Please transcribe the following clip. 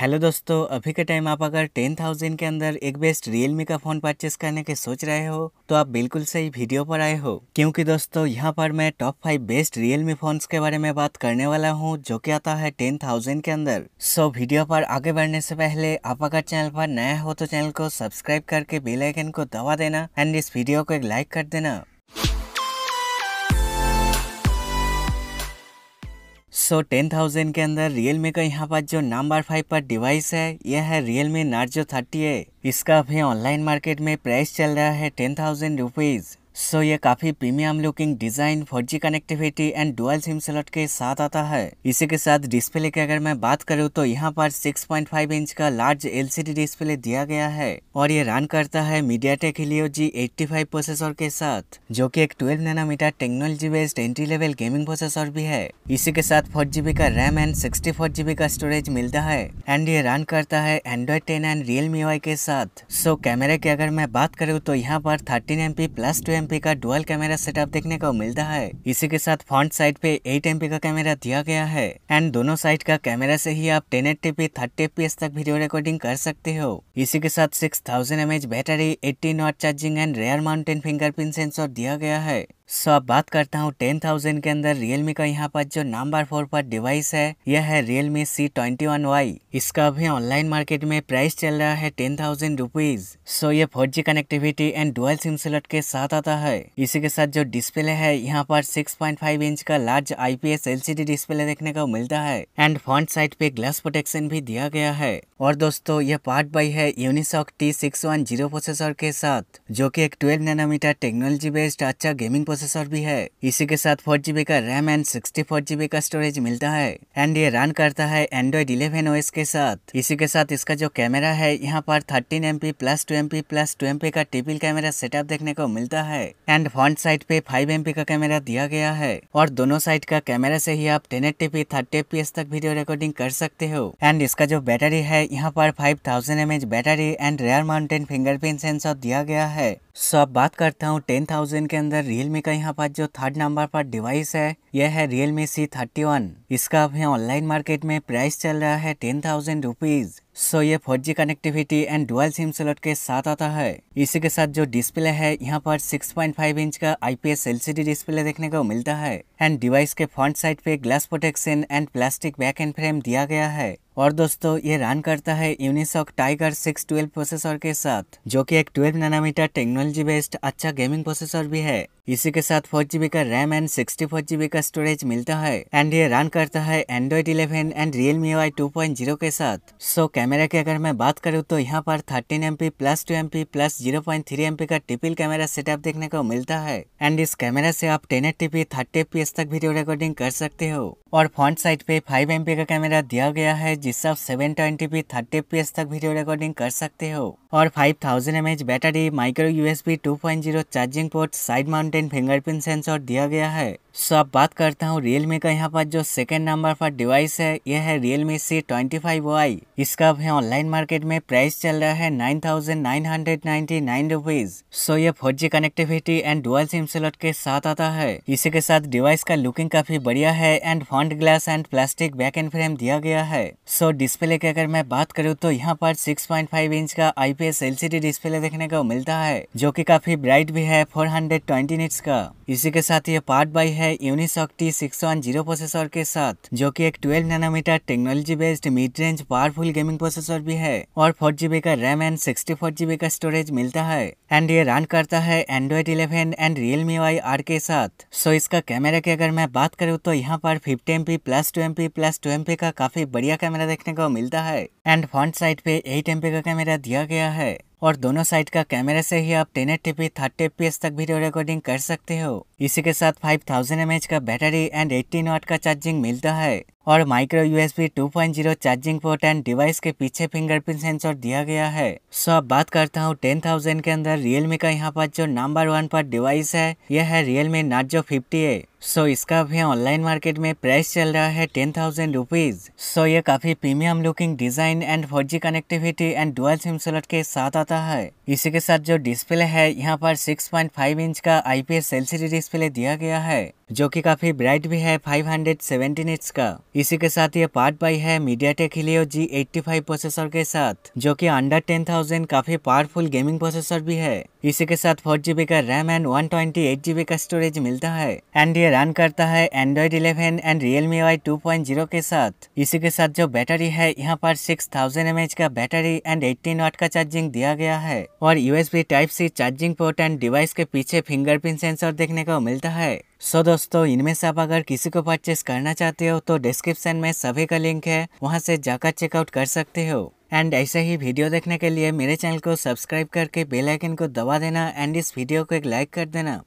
hello दोस्तों अभी के टाइम आप अगर टेन थाउजेंड के अंदर एक बेस्ट रियलमी का फ़ोन परचेस करने के सोच रहे हो तो आप बिल्कुल सही वीडियो पर आए हो क्योंकि दोस्तों यहाँ पर मैं top five best Realme phones के बारे में बात करने वाला हूँ जो कि आता है टेन थाउजेंड के अंदर सो वीडियो पर आगे बढ़ने से पहले आप अगर चैनल पर नया हो तो चैनल को सब्सक्राइब करके बेलाइकन को दबा देना एंड इस वीडियो को एक लाइक कर देना सो टेन थाउजेंड के अंदर रियल मी का यहाँ पर जो नंबर फाइव पर डिवाइस है यह है रियल मी नार्जो थर्टी इसका अभी ऑनलाइन मार्केट में प्राइस चल रहा है टेन थाउजेंड रुपीज़ सो ये काफी premium looking design four G connectivity and dual SIM slot के साथ आता है इसी के साथ डिस्प्ले की अगर मैं बात करूँ तो यहाँ पर 6.5 इंच का लार्ज एलसीडी डिस्प्ले दिया गया है और ये रन करता है MediaTek Helio G eighty processor के साथ जो कि एक 12 nanometre technology based entry level gaming processor भी है इसी के साथ फोर का रैम एंड सिक्सटी का स्टोरेज मिलता है एंड ये रन करता है Android ten and Realme Y के साथ सो कैमरे की अगर मैं बात करूँ तो यहाँ पर thirteen M plus twelve M का डुअल कैमरा सेटअप देखने को मिलता है इसी के साथ फ्रंट साइड पे एट एम का कैमरा दिया गया है एंड दोनों साइड का कैमरा से ही आप ten eight P thirty F तक वीडियो रिकॉर्डिंग कर सकते हो इसी के साथ six thousand M battery eighteen watt charging and rear mounted fingerprint sensor दिया गया है सो अब बात करता हूँ टेन थाउजेंड के अंदर रियलमी का यहाँ पर जो नंबर फोर पर डिवाइस है यह है Realme C twenty one Y इसका अभी ऑनलाइन मार्केट में प्राइस चल रहा है टेन थाउजेंड रुपीज सो ये four G connectivity and dual SIM slot के साथ आता है इसी के साथ जो डिस्प्ले है यहाँ पर सिक्स पॉइंट फाइव इंच का large I P S L C D display देखने को मिलता है एंड फ्रंट साइड पे ग्लास प्रोटेक्शन भी दिया गया है और दोस्तों यह पार्ट बाई है Unisoc T six one zero processor के साथ जो की एक ट्वेल्व नैनोमीटर टेक्नोलॉजी बेस्ड अच्छा गेमिंग प्रोसेसर भी है इसी के साथ फोर जीबी का RAM and sixty four GB का स्टोरेज मिलता है एंड ये रन करता है एंड्रॉइड इलेवन ओएस के साथ इसी के साथ इसका जो कैमरा है यहाँ पर thirteen M P plus two M P plus two M P का टिपिल कैमरा सेटअप देखने को मिलता है एंड फ्रंट साइड पे फाइव एम पी का कैमरा दिया गया है और दोनों साइड का कैमरा से ही आप ten eighty P thirty F P S तक वीडियो रिकॉर्डिंग कर सकते हो एंड इसका जो बैटरी है यहाँ पर five thousand M H battery and rear mounted fingerprint sensor दिया गया है सो अब बात करता हूँ टेन थाउजेंड के अंदर रियलमी का का यहाँ पर जो थर्ड नंबर पर डिवाइस है यह है Realme C thirty one इसका अभी ऑनलाइन मार्केट में प्राइस चल रहा है टेन थाउजेंड रुपीज़ सो ये four G connectivity and dual SIM slot के साथ आता है इसी के साथ जो डिस्प्ले है यहाँ पर 6.5 इंच का आईपीएस एलसीडी डिस्प्ले देखने को मिलता है एंड डिवाइस के फ्रंट साइड पे glass protection and plastic back and frame दिया गया है और दोस्तों ये रन करता है Unisoc Tiger six twelve processor के साथ जो कि एक ट्वेल्व नैनोमीटर टेक्नोलॉजी बेस्ड अच्छा गेमिंग प्रोसेसर भी है इसी के साथ फोर जीबी का RAM and sixty four GB का स्टोरेज मिलता है एंड ये रन करता है Android 11 and Realme Y two point zero के साथ सो so, कैमरा की अगर मैं बात करूँ तो यहाँ पर thirteen M P plus two M P plus zero point three M P का टिपिल कैमरा सेटअप देखने को मिलता है एंड इस कैमरा से आप ten eighty P thirty F तक वीडियो रिकॉर्डिंग कर सकते हो और फ्रंट साइड पे फाइव एम पी का कैमरा दिया गया है जिससे आप seven twenty P thirty P तक वीडियो रिकॉर्डिंग कर सकते हो और five thousand M H battery micro USB two point zero charging port side mounted fingerprint sensor दिया गया है सो अब बात करता हूँ रियलमी का यहाँ पर जो सेकेंड नंबर पर डिवाइस है यह है Realme C twenty five Y इसका अब ऑनलाइन मार्केट में प्राइस चल रहा है nine thousand nine hundred ninety nine rupees so ये four G connectivity and dual SIM slot के साथ आता है इसी के साथ डिवाइस का लुकिंग काफी बढ़िया है and front glass and plastic back and frame दिया गया है सो डिस्प्ले की अगर मैं बात करूँ तो यहाँ पर 6.5 इंच का आईपीएस एलसीडी डिस्प्ले देखने को मिलता है जो कि काफी ब्राइट भी है 420 निट्स का इसी के साथ ये पार्ट बाई है यूनिसॉक टी सिक्स प्रोसेसर के साथ जो कि एक 12 nanometre technology based mid range powerful gaming processor भी है और फोर जीबी का RAM and sixty four GB का स्टोरेज मिलता है एंड ये रन करता है Android eleven and Realme Y R के साथ सो इसका कैमरा की अगर मैं बात करूँ तो यहाँ पर fifty M P plus two M P plus two M P का काफी बढ़िया कैमरा कैमरा देखने को मिलता है एंड फ्रंट साइड पे एट एम का कैमरा दिया गया है और दोनों साइड का कैमरे से ही आप ten eighty P thirty F तक वीडियो रिकॉर्डिंग कर सकते हो इसी के साथ फाइव थाउजेंड एम का बैटरी एंड एट्टीन वाट का चार्जिंग मिलता है और micro USB 2.0 charging port and device के पीछे फिंगरप्रिंट सेंसर दिया गया है सो अब बात करता हूँ टेन थाउजेंड के अंदर रियलमी का यहाँ पर जो नंबर वन पर डिवाइस है यह है Realme Narzo fifty A so इसका भी ऑनलाइन मार्केट में प्राइस चल रहा है टेन थाउजेंड रुपीज सो ये काफी premium looking design and four connectivity and dual SIM slot के साथ आता होता है इसी के साथ जो डिस्प्ले है यहाँ पर 6.5 इंच का आईपीएस एलसीडी डिस्प्ले दिया गया है जो कि काफी ब्राइट भी है 517 हंड्रेड का इसी के साथ ये पार्ट बाई है MediaTek Helio G eighty processor के साथ जो कि अंडर 10,000 काफी पावरफुल गेमिंग प्रोसेसर भी है इसी के साथ फोर जीबी का रैम एंड वन ट्वेंटी का स्टोरेज मिलता है एंड ये रन करता है Android eleven and Realme Y two के साथ इसी के साथ जो बैटरी है यहाँ पर सिक्स थाउजेंड का बैटरी एंड एट्टीन वाट का चार्जिंग दिया गया है और USB type C charging port and device के पीछे फिंगरप्रिंट सेंसर देखने को मिलता है सो so, दोस्तों इनमें से आप अगर किसी को परचेस करना चाहते हो तो डिस्क्रिप्शन में सभी का लिंक है वहाँ से जाकर चेकआउट कर सकते हो एंड ऐसे ही वीडियो देखने के लिए मेरे चैनल को सब्सक्राइब करके बेल आइकन को दबा देना एंड इस वीडियो को एक लाइक कर देना